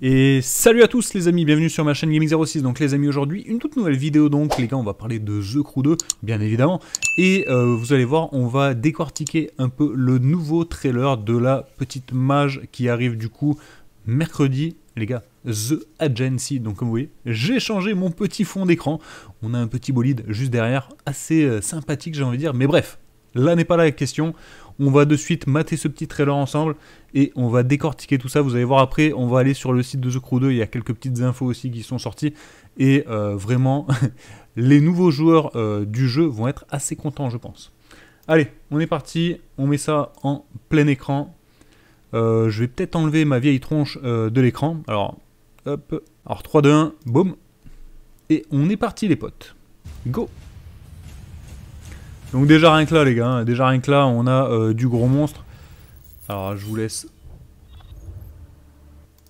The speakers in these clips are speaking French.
Et salut à tous les amis, bienvenue sur ma chaîne Gaming06. Donc les amis, aujourd'hui, une toute nouvelle vidéo donc, les gars, on va parler de The Crew 2, bien évidemment. Et euh, vous allez voir, on va décortiquer un peu le nouveau trailer de la petite mage qui arrive du coup mercredi, les gars. The Agency, donc comme vous voyez, j'ai changé mon petit fond d'écran, on a un petit bolide juste derrière, assez euh, sympathique j'ai envie de dire, mais bref, là n'est pas la question. On va de suite mater ce petit trailer ensemble et on va décortiquer tout ça. Vous allez voir après, on va aller sur le site de The Crew 2, il y a quelques petites infos aussi qui sont sorties. Et euh, vraiment, les nouveaux joueurs euh, du jeu vont être assez contents, je pense. Allez, on est parti, on met ça en plein écran. Euh, je vais peut-être enlever ma vieille tronche de l'écran. Alors, hop, alors 3, 2, 1, boum. Et on est parti les potes. Go donc déjà rien que là les gars, hein. déjà rien que là on a euh, du gros monstre. Alors je vous laisse.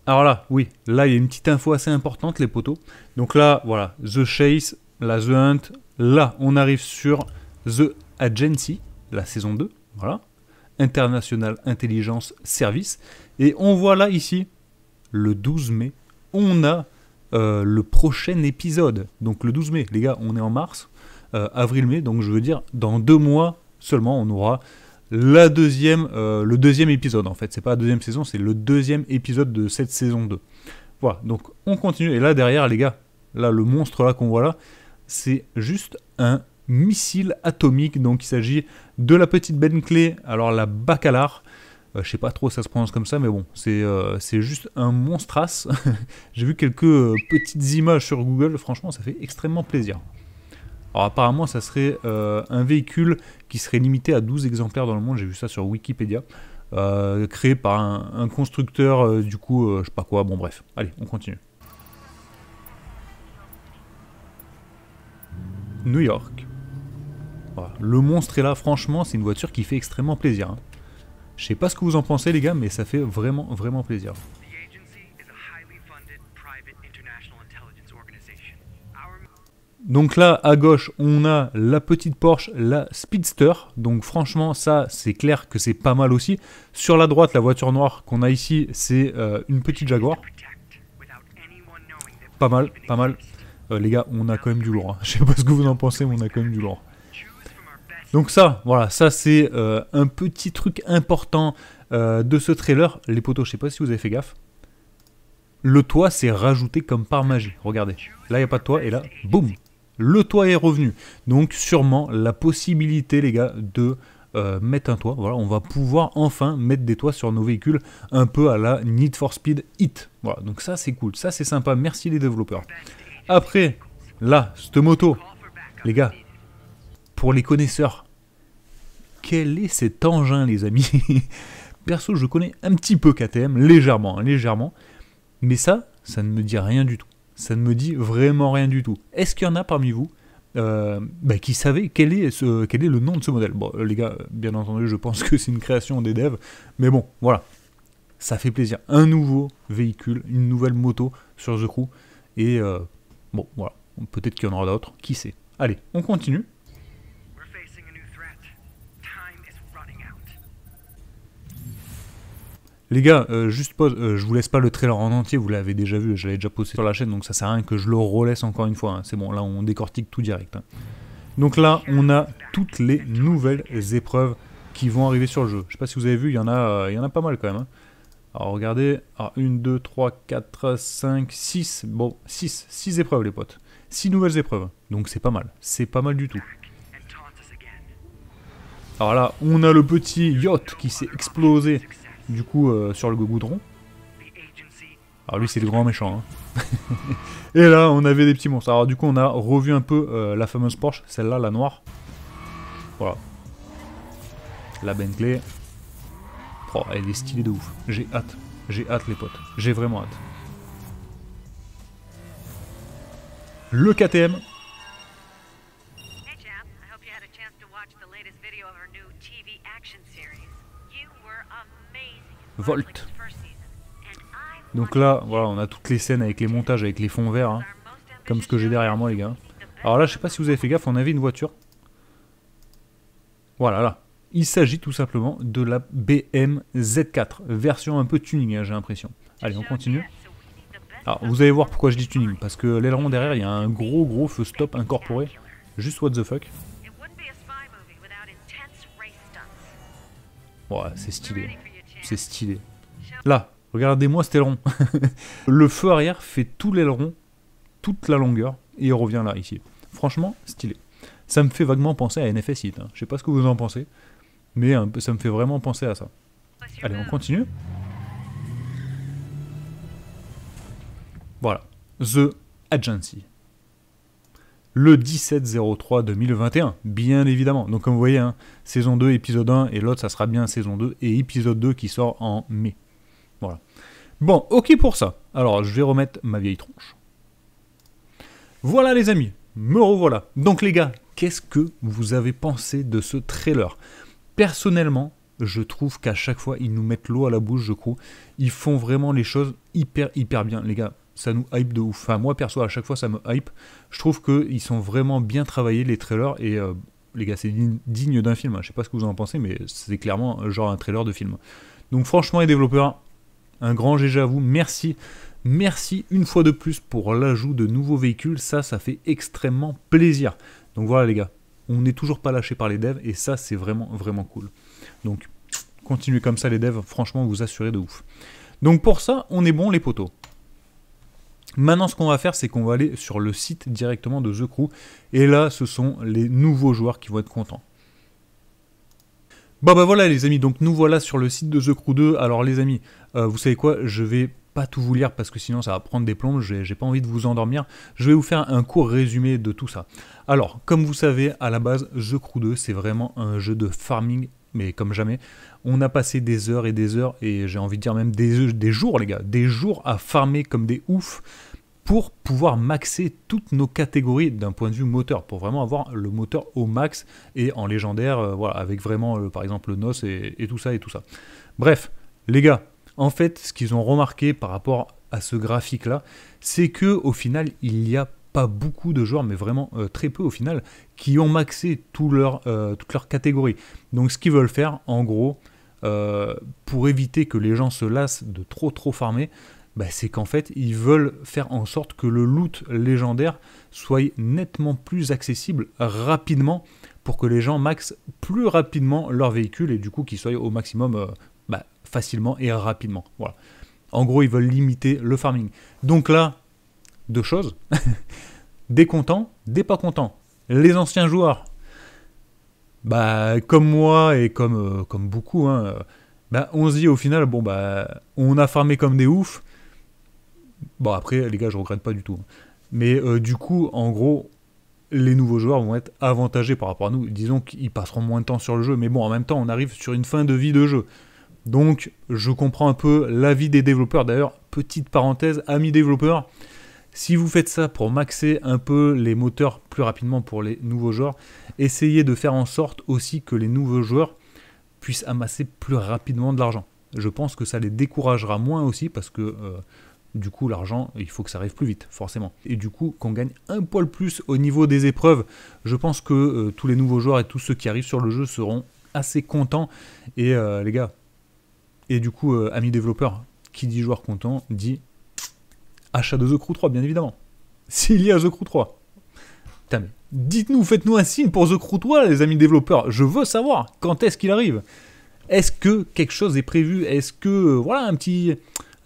Alors là, oui, là il y a une petite info assez importante les poteaux. Donc là, voilà, The Chase, la The Hunt, là on arrive sur The Agency, la saison 2, voilà. International Intelligence Service. Et on voit là ici, le 12 mai, on a euh, le prochain épisode. Donc le 12 mai, les gars, on est en mars. Euh, avril-mai. Donc je veux dire, dans deux mois seulement, on aura la deuxième, euh, le deuxième épisode en fait. C'est pas la deuxième saison, c'est le deuxième épisode de cette saison 2. Voilà, donc on continue. Et là derrière les gars, là le monstre là qu'on voit là, c'est juste un missile atomique. Donc il s'agit de la petite Bentley, alors la Bacalar. Euh, je sais pas trop ça se prononce comme ça, mais bon, c'est c'est juste un monstrasse. J'ai vu quelques petites images sur Google, franchement ça fait extrêmement plaisir. Alors apparemment, ça serait euh, un véhicule qui serait limité à 12 exemplaires dans le monde. J'ai vu ça sur Wikipédia. Euh, créé par un, constructeur, euh, du coup, je sais pas quoi. Bon, bref. Allez, on continue. New York. Le monstre est là, franchement, c'est une voiture qui fait extrêmement plaisir. Hein. Je sais pas ce que vous en pensez, les gars, mais ça fait vraiment, vraiment plaisir. Donc là, à gauche, on a la petite Porsche, la Speedster. Donc franchement, ça, c'est clair que c'est pas mal aussi. Sur la droite, la voiture noire qu'on a ici, c'est euh, une petite Jaguar. Pas mal, pas mal. Euh, les gars, on a quand même du lourd. Hein. Je sais pas ce que vous en pensez, mais on a quand même du lourd. Donc ça, voilà, ça c'est euh, un petit truc important de ce trailer. Les poteaux, je sais pas si vous avez fait gaffe le toit s'est rajouté comme par magie. Regardez, là il n'y a pas de toit et là, boum, le toit est revenu. Donc sûrement la possibilité, les gars, de euh, mettre un toit. Voilà, on va pouvoir enfin mettre des toits sur nos véhicules, un peu à la Need for Speed Hit. Voilà, donc ça c'est cool, ça c'est sympa. Merci les développeurs. Après, là, cette moto, les gars, pour les connaisseurs, quel est cet engin, les amis Perso, je connais un petit peu KTM, légèrement, hein, légèrement. Mais ça, ça ne me dit rien du tout ça ne me dit vraiment rien du tout. Est-ce qu'il y en a parmi vous euh, bah, qui savaient quel est, quel est le nom de ce modèle Bon, les gars, bien entendu, je pense que c'est une création des devs, mais bon, voilà. Ça fait plaisir. Un nouveau véhicule, une nouvelle moto sur The Crew, et euh, bon, voilà. Peut-être qu'il y en aura d'autres, qui sait. Allez, on continue. Les gars, euh, juste pause, euh, je vous laisse pas le trailer en entier, vous l'avez déjà vu, je l'avais déjà posté sur la chaîne, donc ça sert à rien que je le relaisse encore une fois. Hein. C'est bon, là on décortique tout direct. Hein. Donc là, on a toutes les nouvelles épreuves qui vont arriver sur le jeu. Je sais pas si vous avez vu, il y en a, euh, y en a pas mal quand même. Hein. Alors regardez, 1, 2, 3, 4, 5, 6, bon, 6, 6 épreuves les potes. 6 nouvelles épreuves, donc c'est pas mal, c'est pas mal du tout. Alors là, on a le petit yacht qui s'est explosé du coup, euh, sur le goudron. Alors lui, c'est le grand méchant. Hein. et là, on avait des petits monstres. Alors du coup, on a revu un peu euh, la fameuse Porsche, celle-là, la noire. Voilà. La Bentley. Oh, elle est stylée de ouf. J'ai hâte. J'ai hâte, les potes. J'ai vraiment hâte. Le KTM. Hey, Volt. Donc là, voilà, on a toutes les scènes avec les montages, avec les fonds verts, hein, comme ce que j'ai derrière moi, les gars. Alors là, je sais pas si vous avez fait gaffe, on avait une voiture. Voilà, là. Il s'agit tout simplement de la BMZ4, version un peu tuning, hein, j'ai l'impression. Allez, on continue. Alors, vous allez voir pourquoi je dis tuning, parce que l'aileron derrière, il y a un gros gros feu stop incorporé. Juste what the fuck. c'est stylé. C'est stylé. Là, regardez-moi cet aileron. le feu arrière fait tout l'aileron, toute la longueur, et il revient là, ici. Franchement, stylé. Ça me fait vaguement penser à NFS Hit. Je hein. Je sais pas ce que vous en pensez, mais ça me fait vraiment penser à ça. Allez, on continue. Voilà. The Agency le 17-03-2021, bien évidemment. Donc comme vous voyez, hein, saison 2, épisode 1, et l'autre, ça sera bien saison 2, et épisode 2 qui sort en mai. Voilà. Bon, ok pour ça. Alors, je vais remettre ma vieille tronche. Voilà les amis, me revoilà. Donc les gars, qu'est-ce que vous avez pensé de ce trailer Personnellement, je trouve qu'à chaque fois, ils nous mettent l'eau à la bouche, je crois. Ils font vraiment les choses hyper, hyper bien, les gars ça nous hype de ouf. Enfin, moi perso, à chaque fois, ça me hype. Je trouve qu'ils sont vraiment bien travaillés, les trailers, et euh, les gars, c'est digne d'un film. Hein. Je sais pas ce que vous en pensez, mais c'est clairement euh, genre un trailer de film. Donc, franchement, les développeurs, un grand GG à vous. Merci. Merci une fois de plus pour l'ajout de nouveaux véhicules. Ça, ça fait extrêmement plaisir. Donc voilà, les gars, on n'est toujours pas lâché par les devs, et ça, c'est vraiment, vraiment cool. Donc, continuez comme ça, les devs. Franchement, vous assurez de ouf. Donc pour ça, on est bon, les poteaux. Maintenant, ce qu'on va faire, c'est qu'on va aller sur le site directement de The Crew. Et là, ce sont les nouveaux joueurs qui vont être contents. Bon bah voilà les amis, donc nous voilà sur le site de The Crew 2. Alors les amis, euh, vous savez quoi, je vais pas tout vous lire parce que sinon ça va prendre des plombes, j'ai pas envie de vous endormir. Je vais vous faire un court résumé de tout ça. Alors, comme vous savez, à la base, The Crew 2, c'est vraiment un jeu de farming mais comme jamais. On a passé des heures et des heures, et j'ai envie de dire même des, des jours, les gars, des jours à farmer comme des oufs pour pouvoir maxer toutes nos catégories d'un point de vue moteur, pour vraiment avoir le moteur au max et en légendaire, euh, voilà, avec vraiment euh, par exemple le NOS et, et, tout ça et tout ça. Bref, les gars, en fait, ce qu'ils ont remarqué par rapport à ce graphique là, c'est que au final, il y a beaucoup de joueurs, mais vraiment euh, très peu au final, qui ont maxé tout leur, euh, toute leur catégorie. Donc ce qu'ils veulent faire, en gros, euh, pour éviter que les gens se lassent de trop trop farmer, bah, c'est qu'en fait, ils veulent faire en sorte que le loot légendaire soit nettement plus accessible rapidement pour que les gens maxent plus rapidement leur véhicule et du coup qu'ils soient au maximum bah, facilement et rapidement. Voilà. En gros, ils veulent limiter le farming. Donc là, deux choses. des contents, des pas contents. Les anciens joueurs, bah, comme moi et comme, euh, comme beaucoup, hein, euh, bah, on se dit au final, bon, bah, on a farmé comme des oufs. Bon, après, les gars, je regrette pas du tout. Hein. Mais euh, du coup, en gros, les nouveaux joueurs vont être avantagés par rapport à nous. Disons qu'ils passeront moins de temps sur le jeu, mais bon, en même temps, on arrive sur une fin de vie de jeu. Donc, je comprends un peu l'avis des développeurs. D'ailleurs, petite parenthèse, amis développeurs, si vous faites ça pour maxer un peu les moteurs plus rapidement pour les nouveaux joueurs, essayez de faire en sorte aussi que les nouveaux joueurs puissent amasser plus rapidement de l'argent. Je pense que ça les découragera moins aussi parce que euh, du coup l'argent il faut que ça arrive plus vite forcément. Et du coup qu'on gagne un poil plus au niveau des épreuves, je pense que euh, tous les nouveaux joueurs et tous ceux qui arrivent sur le jeu seront assez contents. Et euh, les gars, et du coup amis développeurs, qui dit joueur content dit achat de The Crew 3, bien évidemment. S'il y a The Crew 3. dites-nous, faites-nous un signe pour The Crew 3, les amis développeurs. Je veux savoir quand est-ce qu'il arrive. Est-ce que quelque chose est prévu Est-ce que, euh, voilà, un petit,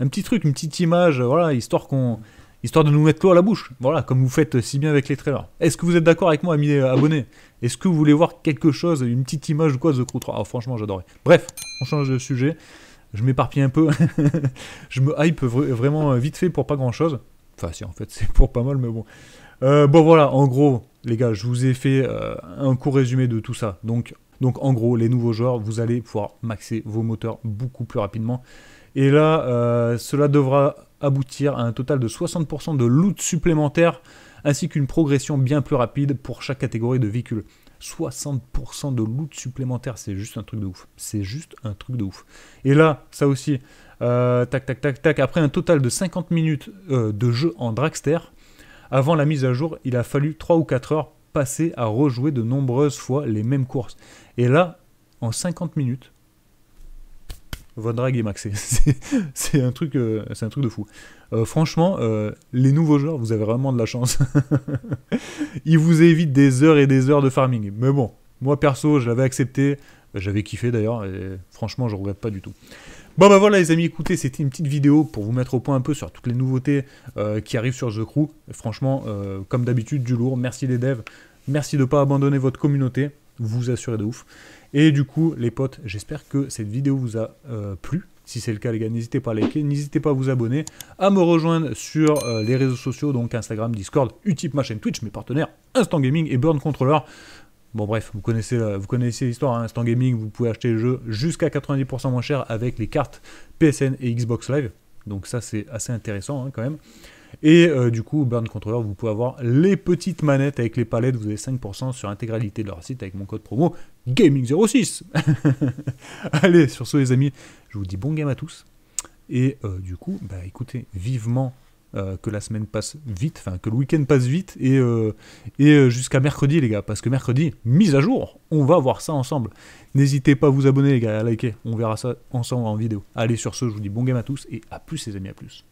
un petit truc, une petite image, euh, voilà, histoire qu'on histoire de nous mettre l'eau à la bouche. Voilà, comme vous faites si bien avec les trailers. Est-ce que vous êtes d'accord avec moi, amis euh, abonnés Est-ce que vous voulez voir quelque chose, une petite image ou quoi, The Crew 3 Franchement, j'adorais. Bref, on change de sujet je m'éparpille un peu, je me hype vraiment euh, vite fait pour pas grand chose. Enfin, si, en fait, c'est pour pas mal, mais bon. Euh, bon, voilà, en gros, les gars, je vous ai fait euh, un court résumé de tout ça. Donc, donc, en gros, les nouveaux joueurs, vous allez pouvoir maxer vos moteurs beaucoup plus rapidement. Et là, cela devra aboutir à un total de 60% de loot supplémentaire, ainsi qu'une progression bien plus rapide pour chaque catégorie de véhicules. 60% de loot supplémentaire, c'est juste un truc de ouf. C'est juste un truc de ouf. Et là, ça aussi, euh, tac, tac, tac, tac, après un total de 50 minutes euh, de jeu en Dragster, avant la mise à jour, il a fallu 3 ou 4 heures passer à rejouer de nombreuses fois les mêmes courses. Et là, en 50 minutes, votre Drag et Max. C'est un, truc, euh, un truc de fou. Euh, franchement, euh, les nouveaux joueurs, vous avez vraiment de la chance. Ils vous évitent des heures et des heures de farming. Mais bon, moi perso, je l'avais accepté. J'avais kiffé d'ailleurs. Et franchement, je regrette pas du tout. Bon bah voilà les amis, écoutez, c'était une petite vidéo pour vous mettre au point un peu sur toutes les nouveautés qui arrivent sur The Crew. Franchement, comme d'habitude, du lourd. Merci les devs. Merci de ne pas abandonner votre communauté vous assurez de ouf. Et du coup, les potes, j'espère que cette vidéo vous a euh, plu. Si c'est le cas, les gars, n'hésitez pas à liker, n'hésitez pas à vous abonner, à me rejoindre sur euh, les réseaux sociaux, donc Instagram, Discord, Utip, ma chaîne Twitch, mes partenaires, Instant Gaming et Burn Controller. Bon bref, vous connaissez, vous connaissez l'histoire, hein. Instant Gaming, vous pouvez acheter le jeu jusqu'à 90% moins cher avec les cartes PSN et Xbox Live. Donc ça c'est assez intéressant hein, quand même. Et euh, du coup, Burn Controller, vous pouvez avoir les petites manettes avec les palettes. Vous avez 5% sur l'intégralité de leur site avec mon code promo Gaming06. Allez, sur ce, les amis, je vous dis bon game à tous. Et euh, du coup, bah, écoutez vivement euh, que la semaine passe vite, enfin que le week-end passe vite, et, et jusqu'à mercredi, les gars, parce que mercredi, mise à jour, on va voir ça ensemble. N'hésitez pas à vous abonner, les gars, à liker, on verra ça ensemble en vidéo. Allez, sur ce, je vous dis bon game à tous, et à plus, les amis, à plus.